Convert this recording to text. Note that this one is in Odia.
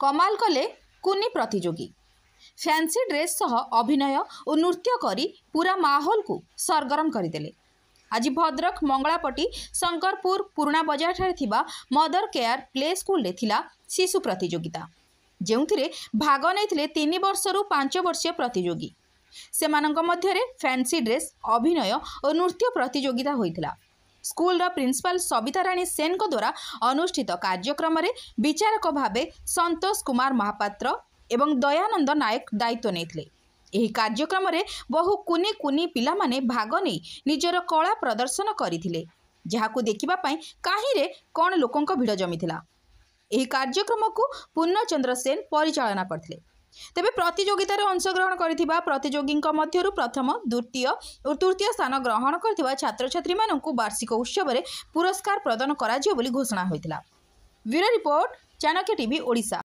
कमाल कले कु प्रति फ्यासी ड्रेस सह अभिनय नृत्यक पूरा सर्गरम सरगरम गरिदेले आज भद्रक मंगलापटी शङ्करपुर पूर्णा बजार ठाने मदर केयर प्ले स्कुल था शिशु प्रतियोगिता जो भाग नै तिन वर्ष रु पाँच वर्षीय प्रतियोगीसर फ्यान्सी ड्रेस अभिनय ओ नृत्य प्रतियोगिता हुन्छ ସ୍କୁଲର ପ୍ରିନ୍ସିପାଲ ସବିତା ରାଣୀ ସେନଙ୍କ ଦ୍ୱାରା ଅନୁଷ୍ଠିତ କାର୍ଯ୍ୟକ୍ରମରେ ବିଚାରକ ଭାବେ ସନ୍ତୋଷ କୁମାର ମହାପାତ୍ର ଏବଂ ଦୟାନନ୍ଦ ନାୟକ ଦାୟିତ୍ୱ ନେଇଥିଲେ ଏହି କାର୍ଯ୍ୟକ୍ରମରେ ବହୁ କୁନି କୁନି ପିଲାମାନେ ଭାଗ ନେଇ ନିଜର କଳା ପ୍ରଦର୍ଶନ କରିଥିଲେ ଯାହାକୁ ଦେଖିବା ପାଇଁ କାହିଁରେ କ'ଣ ଲୋକଙ୍କ ଭିଡ଼ ଜମିଥିଲା ଏହି କାର୍ଯ୍ୟକ୍ରମକୁ ପୂର୍ଣ୍ଣଚନ୍ଦ୍ର ସେନ ପରିଚାଳନା କରିଥିଲେ ତେବେ ପ୍ରତିଯୋଗିତାରେ ଅଂଶଗ୍ରହଣ କରିଥିବା ପ୍ରତିଯୋଗୀଙ୍କ ମଧ୍ୟରୁ ପ୍ରଥମ ଦ୍ୱିତୀୟ ଓ ତୃତୀୟ ସ୍ଥାନ ଗ୍ରହଣ କରିଥିବା ଛାତ୍ରଛାତ୍ରୀମାନଙ୍କୁ ବାର୍ଷିକ ଉତ୍ସବରେ ପୁରସ୍କାର ପ୍ରଦାନ କରାଯିବ ବୋଲି ଘୋଷଣା ହୋଇଥିଲା bureau report Chanakya TV Odisha